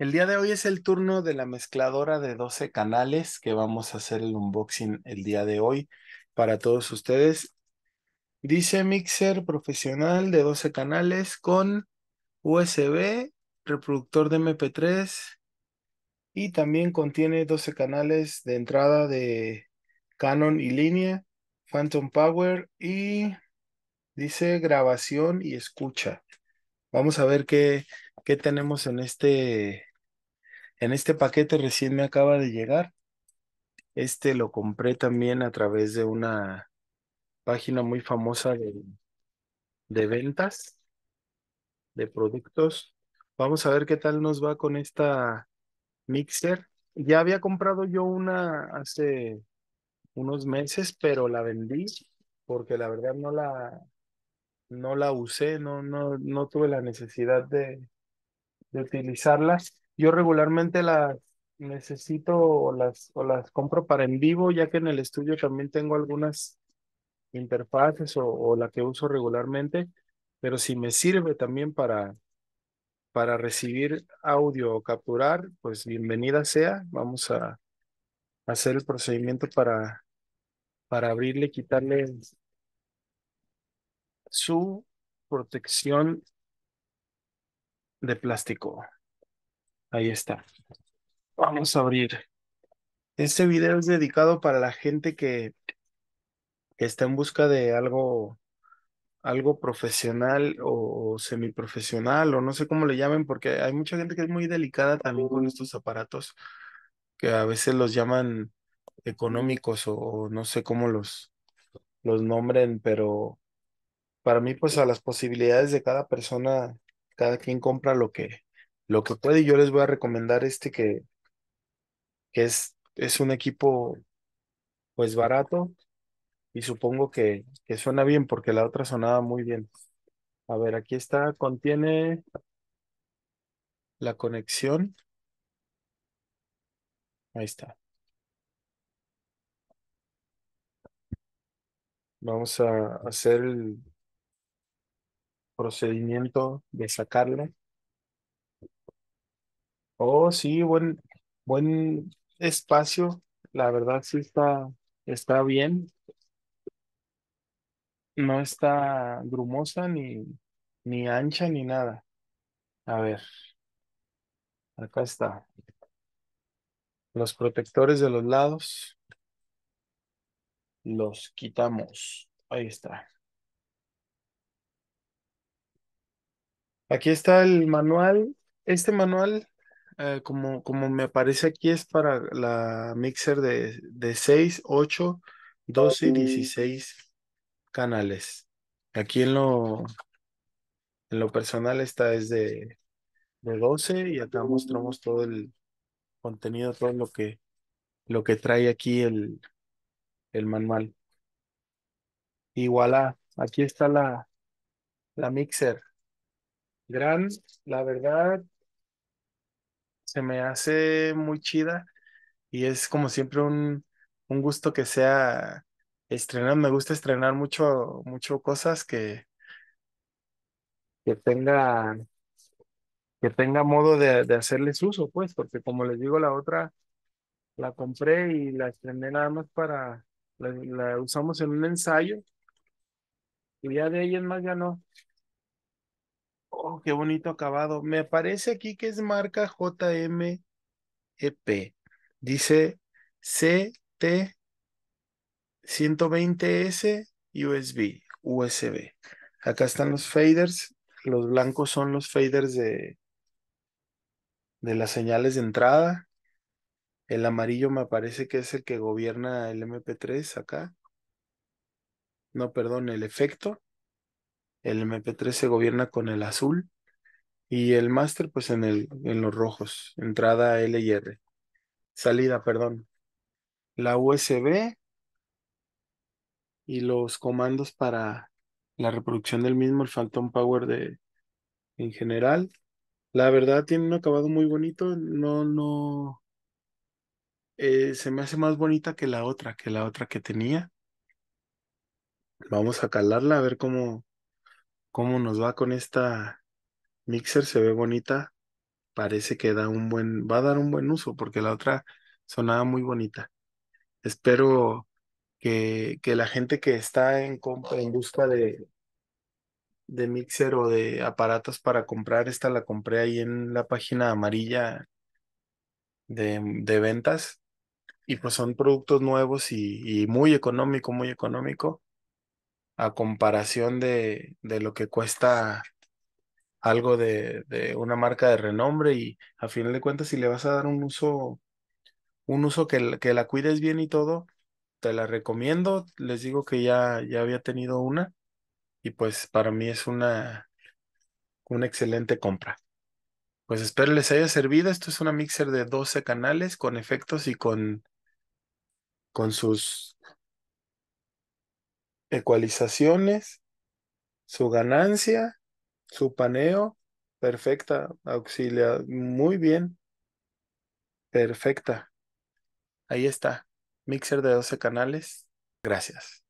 El día de hoy es el turno de la mezcladora de 12 canales que vamos a hacer el unboxing el día de hoy para todos ustedes. Dice mixer profesional de 12 canales con USB, reproductor de MP3 y también contiene 12 canales de entrada de Canon y línea, Phantom Power y dice grabación y escucha. Vamos a ver qué, qué tenemos en este en este paquete recién me acaba de llegar. Este lo compré también a través de una página muy famosa de, ventas de productos. Vamos a ver qué tal nos va con esta mixer. Ya había comprado yo una hace unos meses, pero la vendí porque la verdad no la, no la usé, no, no, no tuve la necesidad de, de utilizarlas. Yo regularmente las necesito o las, o las compro para en vivo, ya que en el estudio también tengo algunas interfaces o, la que uso regularmente, pero si me sirve también para, para recibir audio o capturar, pues bienvenida sea. Vamos a hacer el procedimiento para, para abrirle, quitarle su protección de plástico. Ahí está. Vamos a abrir. Este video es dedicado para la gente que, está en busca de algo, algo profesional o, semiprofesional o no sé cómo le llamen, porque hay mucha gente que es muy delicada también con estos aparatos que a veces los llaman económicos o, o no sé cómo los, los nombren, pero para mí pues a las posibilidades de cada persona, cada quien compra lo que, lo que puede, yo les voy a recomendar este que, es, es un equipo pues barato y supongo que, que suena bien porque la otra sonaba muy bien. A ver, aquí está, contiene la conexión. Ahí está. Vamos a hacer el procedimiento de sacarlo. Oh, sí, buen, buen espacio. La verdad sí está, está bien. No está grumosa ni, ni ancha ni nada. A ver, acá está. Los protectores de los lados los quitamos. Ahí está. Aquí está el manual. Este manual eh, como, como me aparece aquí, es para la mixer de, de 6, 8, 12 y 16 canales. Aquí en lo, en lo personal esta es de, de 12 y acá mostramos todo el contenido, todo lo que, lo que trae aquí el, el manual. Y voilà, ah, aquí está la, la mixer. Gran, la verdad, se me hace muy chida y es como siempre un, un gusto que sea estrenar, me gusta estrenar mucho, mucho cosas que, que tenga, que tenga modo de, hacerles uso, pues, porque como les digo, la otra la compré y la estrené nada más para, la, usamos en un ensayo y ya de ahí en más ya no. Oh, qué bonito acabado. Me aparece aquí que es marca JMEP. Dice CT 120S USB, USB. Acá están los faders. Los blancos son los faders de, de las señales de entrada. El amarillo me parece que es el que gobierna el MP3 acá. No, perdón, el efecto el MP3 se gobierna con el azul y el Master pues en, el, en los rojos, entrada L y R, salida, perdón. La USB y los comandos para la reproducción del mismo, el Phantom Power de en general. La verdad tiene un acabado muy bonito, no, no, eh, se me hace más bonita que la otra, que la otra que tenía. Vamos a calarla a ver cómo, cómo nos va con esta mixer, se ve bonita, parece que da un buen, va a dar un buen uso porque la otra sonaba muy bonita. Espero que, que la gente que está en, busca de, de mixer o de aparatos para comprar, esta la compré ahí en la página amarilla de, ventas y pues son productos nuevos y, y muy económico, muy económico a comparación de, lo que cuesta algo de, una marca de renombre y a final de cuentas si le vas a dar un uso, un uso que, que la cuides bien y todo, te la recomiendo. Les digo que ya, ya había tenido una y pues para mí es una, una excelente compra. Pues espero les haya servido. Esto es una mixer de 12 canales con efectos y con, con sus ecualizaciones, su ganancia, su paneo, perfecta, auxilia, muy bien, perfecta. Ahí está, mixer de 12 canales, gracias.